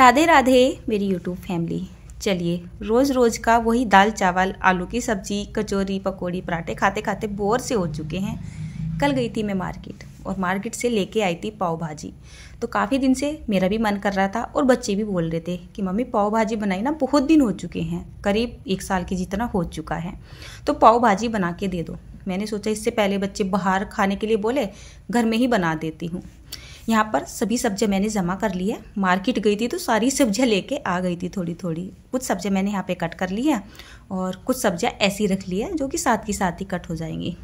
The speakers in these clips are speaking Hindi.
राधे राधे मेरी यूट्यूब फैमिली चलिए रोज़ रोज़ का वही दाल चावल आलू की सब्ज़ी कचौरी पकौड़ी पराठे खाते खाते बोर से हो चुके हैं कल गई थी मैं मार्केट और मार्केट से लेके आई थी पाव भाजी तो काफ़ी दिन से मेरा भी मन कर रहा था और बच्चे भी बोल रहे थे कि मम्मी पाव भाजी बनाई ना बहुत दिन हो चुके हैं करीब एक साल की जितना हो चुका है तो पाव भाजी बना के दे दो मैंने सोचा इससे पहले बच्चे बाहर खाने के लिए बोले घर में ही बना देती हूँ यहाँ पर सभी सब्जियाँ मैंने जमा कर ली है मार्केट गई थी तो सारी सब्जियाँ लेके आ गई थी थोड़ी थोड़ी कुछ सब्जियाँ मैंने यहाँ पे कट कर ली है और कुछ सब्जियाँ ऐसी रख ली है जो कि साथ ही साथ ही कट हो जाएंगी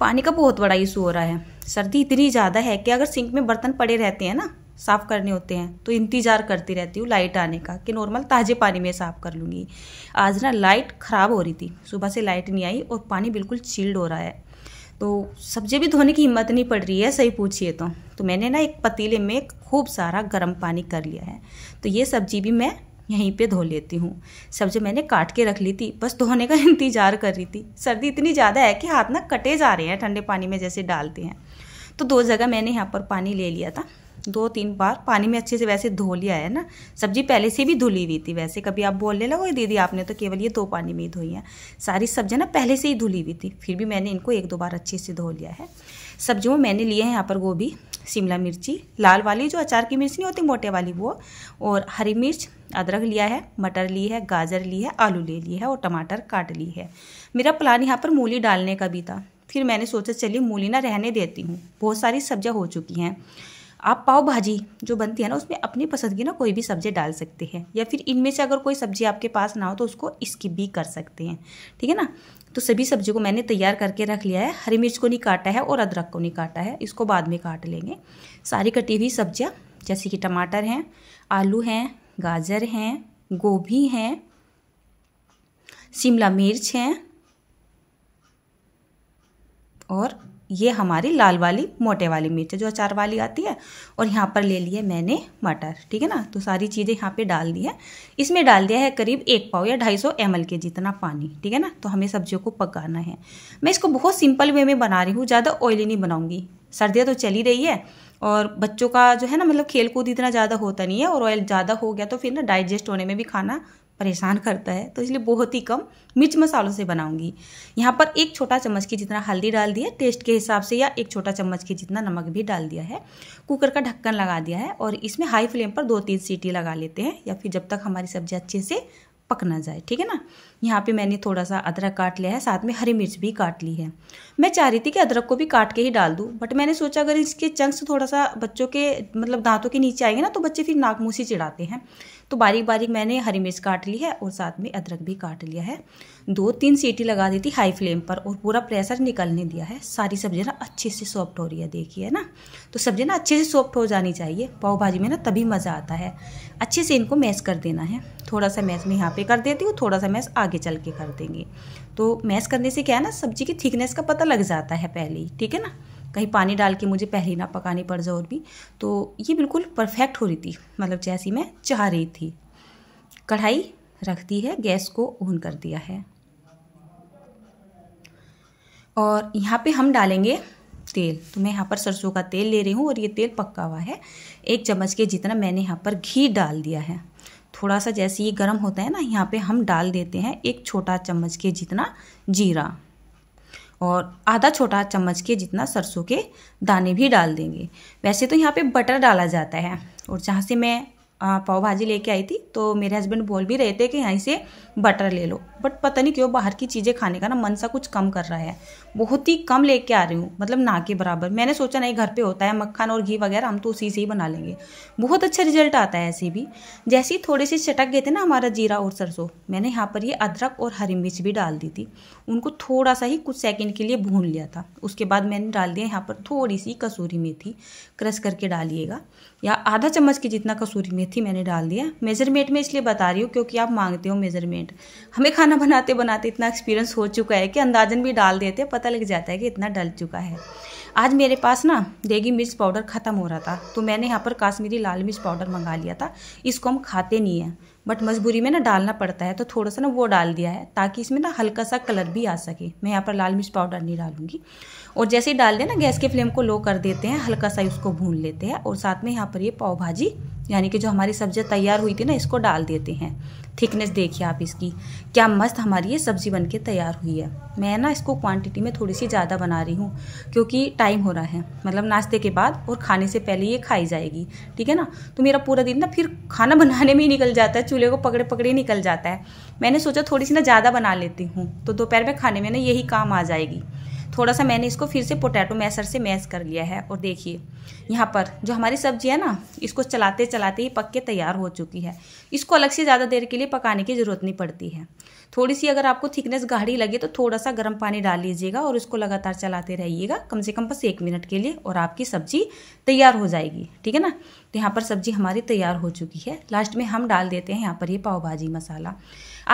पानी का बहुत बड़ा इशू हो रहा है सर्दी इतनी ज़्यादा है कि अगर सिंक में बर्तन पड़े रहते हैं ना साफ़ करने होते हैं तो इंतज़ार करती रहती हूँ लाइट आने का कि नॉर्मल ताज़े पानी में साफ़ कर लूँगी आज ना लाइट ख़राब हो रही थी सुबह से लाइट नहीं आई और पानी बिल्कुल चिल्ड हो रहा है तो सब्जी भी धोने की हिम्मत नहीं पड़ रही है सही पूछिए तो तो मैंने ना एक पतीले में खूब सारा गर्म पानी कर लिया है तो ये सब्जी भी मैं यहीं पे धो लेती हूँ सब्जी मैंने काट के रख ली थी बस धोने का इंतजार कर रही थी सर्दी इतनी ज़्यादा है कि हाथ ना कटे जा रहे हैं ठंडे पानी में जैसे डालते हैं तो दो जगह मैंने यहाँ पर पानी ले लिया था दो तीन बार पानी में अच्छे से वैसे धो लिया है ना सब्जी पहले से भी धुली हुई थी वैसे कभी आप बोलने लगो दीदी आपने तो केवल ये दो पानी में ही धोई है सारी सब्जियाँ ना पहले से ही धुली हुई थी फिर भी मैंने इनको एक दो बार अच्छे से धो लिया है सब्जियों मैंने लिए हैं यहाँ पर गोभी शिमला मिर्ची लाल वाली जो अचार की मिर्च नहीं होती मोटे वाली वो और हरी मिर्च अदरक लिया है मटर ली है गाजर ली है आलू ले लिए है और टमाटर काट ली है मेरा प्लान यहाँ पर मूली डालने का भी था फिर मैंने सोचा चलिए मूली ना रहने देती हूँ बहुत सारी सब्जियाँ हो चुकी हैं आप पाव भाजी जो बनती है ना उसमें अपनी पसंद की ना कोई भी सब्जी डाल सकते हैं या फिर इनमें से अगर कोई सब्जी आपके पास ना हो तो उसको स्किप भी कर सकते हैं ठीक है ना तो सभी सब्जी को मैंने तैयार करके रख लिया है हरी मिर्च को नहीं काटा है और अदरक को नहीं काटा है इसको बाद में काट लेंगे सारी कटी हुई सब्जियाँ जैसे कि टमाटर हैं आलू हैं गाजर हैं गोभी हैं शिमला मिर्च हैं और ये हमारी लाल वाली मोटे वाली मिर्च जो अचार वाली आती है और यहाँ पर ले लिए मैंने मटर ठीक है ना तो सारी चीज़ें यहाँ पे डाल दी है इसमें डाल दिया है करीब एक पाव या ढाई सौ एम के जितना पानी ठीक है ना तो हमें सब्जियों को पकाना है मैं इसको बहुत सिंपल वे में बना रही हूँ ज़्यादा ऑयली नहीं बनाऊँगी सर्दियाँ तो चली रही है और बच्चों का जो है ना मतलब खेल कूद इतना ज़्यादा होता नहीं है और ऑयल ज़्यादा हो गया तो फिर ना डाइजेस्ट होने में भी खाना परेशान करता है तो इसलिए बहुत ही कम मिर्च मसालों से बनाऊंगी यहाँ पर एक छोटा चम्मच की जितना हल्दी डाल दिया टेस्ट के हिसाब से या एक छोटा चम्मच की जितना नमक भी डाल दिया है कुकर का ढक्कन लगा दिया है और इसमें हाई फ्लेम पर दो तीन सीटी लगा लेते हैं या फिर जब तक हमारी सब्जी अच्छे से पक ना जाए ठीक है ना यहाँ पे मैंने थोड़ा सा अदरक काट लिया है साथ में हरी मिर्च भी काट ली है मैं चाह रही थी कि अदरक को भी काट के ही डाल दूँ बट मैंने सोचा अगर इसके चंक्स थोड़ा सा बच्चों के मतलब दांतों के नीचे आएंगे ना तो बच्चे फिर नाक मुँह से चिढ़ाते हैं तो बारीक बारीक मैंने हरी मिर्च काट ली है और साथ में अदरक भी काट लिया है दो तीन सीटी लगा दी थी हाई फ्लेम पर और पूरा प्रेशर निकलने दिया है सारी सब्जियाँ ना अच्छे से सॉफ्ट हो रही है देखिए ना तो सब्जियाँ ना अच्छे से सॉफ्ट हो जानी चाहिए पाव भाजी में ना तभी मज़ा आता है अच्छे से इनको मैश कर देना है थोड़ा सा मैश मैं यहाँ पे कर देती हूँ थोड़ा सा मैश आगे चल के कर देंगे तो मैश करने से क्या है ना सब्जी की थिकनेस का पता लग जाता है पहले ही ठीक है ना कहीं पानी डाल के मुझे पहले ना पकानी पड़ जाए और भी तो ये बिल्कुल परफेक्ट हो रही थी मतलब जैसी मैं चाह रही थी कढ़ाई रख दी है गैस को ऑन कर दिया है और यहाँ पे हम डालेंगे तेल तो मैं यहाँ पर सरसों का तेल ले रही हूँ और ये तेल पक्का हुआ है एक चम्मच के जितना मैंने यहाँ पर घी डाल दिया है थोड़ा सा जैसे ये गर्म होता है ना यहाँ पे हम डाल देते हैं एक छोटा चम्मच के जितना जीरा और आधा छोटा चम्मच के जितना सरसों के दाने भी डाल देंगे वैसे तो यहाँ पे बटर डाला जाता है और जहाँ से मैं पाव भाजी लेके आई थी तो मेरे हस्बैंड बोल भी रहे थे कि यहीं से बटर ले लो बट पता नहीं क्यों बाहर की चीज़ें खाने का ना मन सा कुछ कम कर रहा है बहुत ही कम लेके आ रही हूँ मतलब ना के बराबर मैंने सोचा नहीं घर पे होता है मक्खन और घी वगैरह हम तो उसी से ही बना लेंगे बहुत अच्छा रिजल्ट आता है ऐसे भी जैसे ही थोड़े से चटक गए थे ना हमारा जीरा और सरसों मैंने यहाँ पर ये अदरक और हरी मिर्च भी डाल दी थी उनको थोड़ा सा ही कुछ सेकेंड के लिए भून लिया था उसके बाद मैंने डाल दिया यहाँ पर थोड़ी सी कसूरी मेथी क्रश करके डालिएगा या आधा चम्मच की जितना कसूरी मेथी में थी मैंने डाल दिया मेज़रमेंट में इसलिए बता रही हूँ क्योंकि आप मांगते हो मेज़रमेंट हमें खाना बनाते बनाते इतना एक्सपीरियंस हो चुका है कि अंदाजन भी डाल देते हैं पता लग जाता है कि इतना डल चुका है आज मेरे पास ना देगी मिर्च पाउडर ख़त्म हो रहा था तो मैंने यहाँ पर काश्मीरी लाल मिर्च पाउडर मंगा लिया था इसको हम खाते नहीं हैं बट मजबूरी में ना डालना पड़ता है तो थोड़ा सा ना वो डाल दिया है ताकि इसमें ना हल्का सा कलर भी आ सके मैं यहाँ पर लाल मिर्च पाउडर नहीं डालूंगी और जैसे ही डाल दें ना गैस के फ्लेम को लो कर देते हैं हल्का सा उसको भून लेते हैं और साथ में यहाँ पर ये पाव भाजी यानी कि जो हमारी सब्जियाँ तैयार हुई थी ना इसको डाल देते हैं थिकनेस देखिए आप इसकी क्या मस्त हमारी ये सब्ज़ी बन के तैयार हुई है मैं ना इसको क्वांटिटी में थोड़ी सी ज़्यादा बना रही हूँ क्योंकि टाइम हो रहा है मतलब नाश्ते के बाद और खाने से पहले ये खाई जाएगी ठीक है ना तो मेरा पूरा दिन ना फिर खाना बनाने में ही निकल जाता है चूल्हे को पकड़े पकड़े निकल जाता है मैंने सोचा थोड़ी सी ना ज़्यादा बना लेती हूँ तो दोपहर में खाने में ना यही काम आ जाएगी थोड़ा सा मैंने इसको फिर से पोटैटो मैसर से मैश कर लिया है और देखिए यहाँ पर जो हमारी सब्जी है ना इसको चलाते चलाते ही पक के तैयार हो चुकी है इसको अलग से ज़्यादा देर के लिए पकाने की ज़रूरत नहीं पड़ती है थोड़ी सी अगर आपको थिकनेस गाढ़ी लगे तो थोड़ा सा गर्म पानी डाल लीजिएगा और इसको लगातार चलाते रहिएगा कम से कम बस एक मिनट के लिए और आपकी सब्जी तैयार हो जाएगी ठीक है ना तो यहाँ पर सब्जी हमारी तैयार हो चुकी है लास्ट में हम डाल देते हैं यहाँ पर ये पाव भाजी मसाला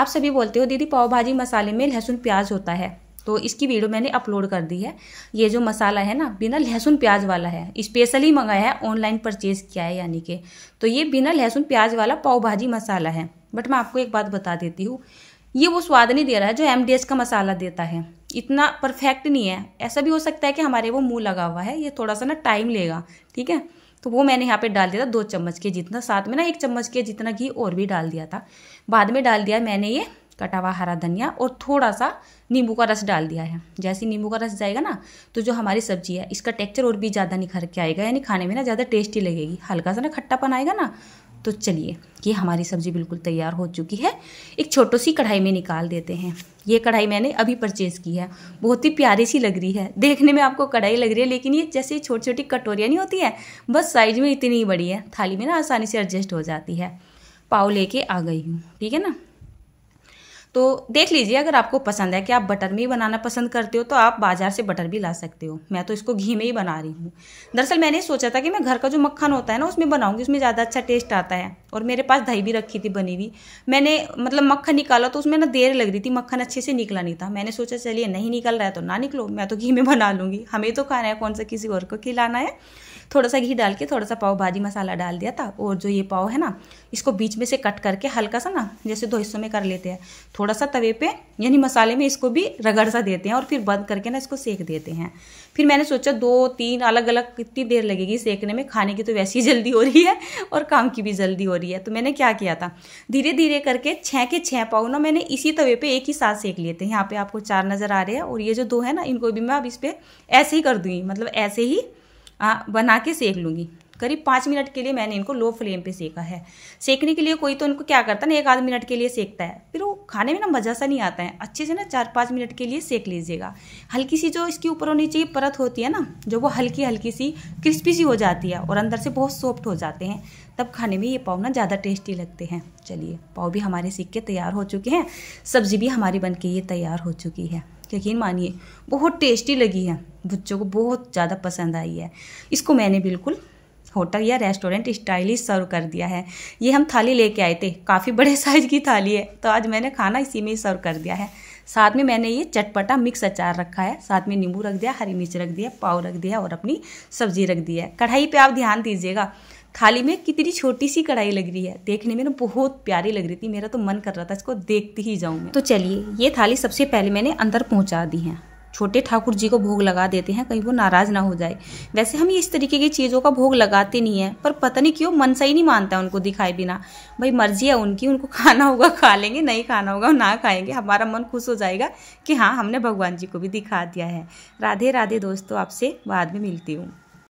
आप सभी बोलते हो दीदी पाव भाजी मसाले में लहसुन प्याज होता है तो इसकी वीडियो मैंने अपलोड कर दी है ये जो मसाला है ना बिना लहसुन प्याज वाला है स्पेशली मंगाया है ऑनलाइन परचेज़ किया है यानी कि तो ये बिना लहसुन प्याज वाला पाव भाजी मसाला है बट मैं आपको एक बात बता देती हूँ ये वो स्वाद नहीं दे रहा है जो एम का मसाला देता है इतना परफेक्ट नहीं है ऐसा भी हो सकता है कि हमारे वो मुँह लगा हुआ है ये थोड़ा सा ना टाइम लेगा ठीक है तो वो मैंने यहाँ पे डाल दिया था दो चम्मच के जितना साथ में ना एक चम्मच के जितना घी और भी डाल दिया था बाद में डाल दिया मैंने ये कटा हुआ हरा धनिया और थोड़ा सा नींबू का रस डाल दिया है जैसे नींबू का रस जाएगा ना तो जो हमारी सब्जी है इसका टेक्चर और भी ज़्यादा निखर के आएगा यानी खाने में ना ज़्यादा टेस्टी लगेगी हल्का सा ना खट्टापन आएगा ना तो चलिए ये हमारी सब्ज़ी बिल्कुल तैयार हो चुकी है एक छोटो सी कढ़ाई में निकाल देते हैं ये कढ़ाई मैंने अभी परचेज़ की है बहुत ही प्यारी सी लग रही है देखने में आपको कढ़ाई लग रही है लेकिन ये जैसे छोटी छोटी कटोरियाँ नहीं होती हैं बस साइज में इतनी ही बड़ी है थाली में ना आसानी से एडजस्ट हो जाती है पाव लेके आ गई हूँ ठीक है ना तो देख लीजिए अगर आपको पसंद है कि आप बटर में ही बनाना पसंद करते हो तो आप बाजार से बटर भी ला सकते हो मैं तो इसको घी में ही बना रही हूँ दरअसल मैंने सोचा था कि मैं घर का जो मक्खन होता है ना उसमें बनाऊँगी उसमें ज़्यादा अच्छा टेस्ट आता है और मेरे पास दही भी रखी थी बनी हुई मैंने मतलब मक्खन निकाला तो उसमें ना देर लग रही थी मक्खन अच्छे से निकला नहीं था मैंने सोचा चलिए नहीं निकल रहा है तो ना निकलो मैं तो घी में बना लूँगी हमें तो खाना है कौन सा किसी और को खिलाना है थोड़ा सा घी डाल के थोड़ा सा पाव भाजी मसाला डाल दिया था और जो ये पाव है ना इसको बीच में से कट करके हल्का सा ना जैसे दो हिस्सों में कर लेते हैं थोड़ा सा तवे पे यानी मसाले में इसको भी रगड़ सा देते हैं और फिर बंद करके ना इसको सेक देते हैं फिर मैंने सोचा दो तीन अलग अलग कितनी देर लगेगी सेकने में खाने की तो वैसे ही जल्दी हो रही है और काम की भी जल्दी हो रही है तो मैंने क्या किया था धीरे धीरे करके छः के छः पाव ना मैंने इसी तवे पर एक ही साथ सेक लिए थे यहाँ पर आपको चार नज़र आ रहे हैं और ये जो दो है ना इनको भी मैं अब इस पर ऐसे ही कर दूँगी मतलब ऐसे ही बना के सेक लूँगी करीब पाँच मिनट के लिए मैंने इनको लो फ्लेम पे सेका है सेकने के लिए कोई तो इनको क्या करता है ना एक आध मिनट के लिए सेकता है फिर वो खाने में ना मज़ा सा नहीं आता है अच्छे से ना चार पाँच मिनट के लिए सेक लीजिएगा हल्की सी जो इसके ऊपर होनी चाहिए परत होती है ना जो वो हल्की हल्की सी क्रिस्पी सी हो जाती है और अंदर से बहुत सॉफ्ट हो जाते हैं तब खाने में ये पाव ना ज़्यादा टेस्टी लगते हैं चलिए पाव भी हमारे सीख के तैयार हो चुके हैं सब्ज़ी भी हमारी बन के ये तैयार हो चुकी है यकीन मानिए बहुत टेस्टी लगी है बच्चों को बहुत ज़्यादा पसंद आई है इसको मैंने बिल्कुल होटल या रेस्टोरेंट स्टाइलिश सर्व कर दिया है ये हम थाली लेके आए थे काफ़ी बड़े साइज की थाली है तो आज मैंने खाना इसी में ही सर्व कर दिया है साथ में मैंने ये चटपटा मिक्स अचार रखा है साथ में नींबू रख दिया हरी मिर्च रख दिया पाव रख दिया और अपनी सब्जी रख दी है कढ़ाई पे आप ध्यान दीजिएगा थाली में कितनी छोटी सी कढ़ाई लग रही है देखने में ना बहुत प्यारी लग रही थी मेरा तो मन कर रहा था इसको देखती ही जाऊँ तो चलिए ये थाली सबसे पहले मैंने अंदर पहुँचा दी है छोटे ठाकुर जी को भोग लगा देते हैं कहीं वो नाराज ना हो जाए वैसे हम इस तरीके की चीज़ों का भोग लगाते नहीं हैं पर पता नहीं क्यों मन सही नहीं मानता उनको दिखाए बिना भाई मर्जी है उनकी उनको खाना होगा खा लेंगे नहीं खाना होगा ना खाएंगे हमारा मन खुश हो जाएगा कि हाँ हमने भगवान जी को भी दिखा दिया है राधे राधे दोस्तों आपसे बाद में मिलती हूँ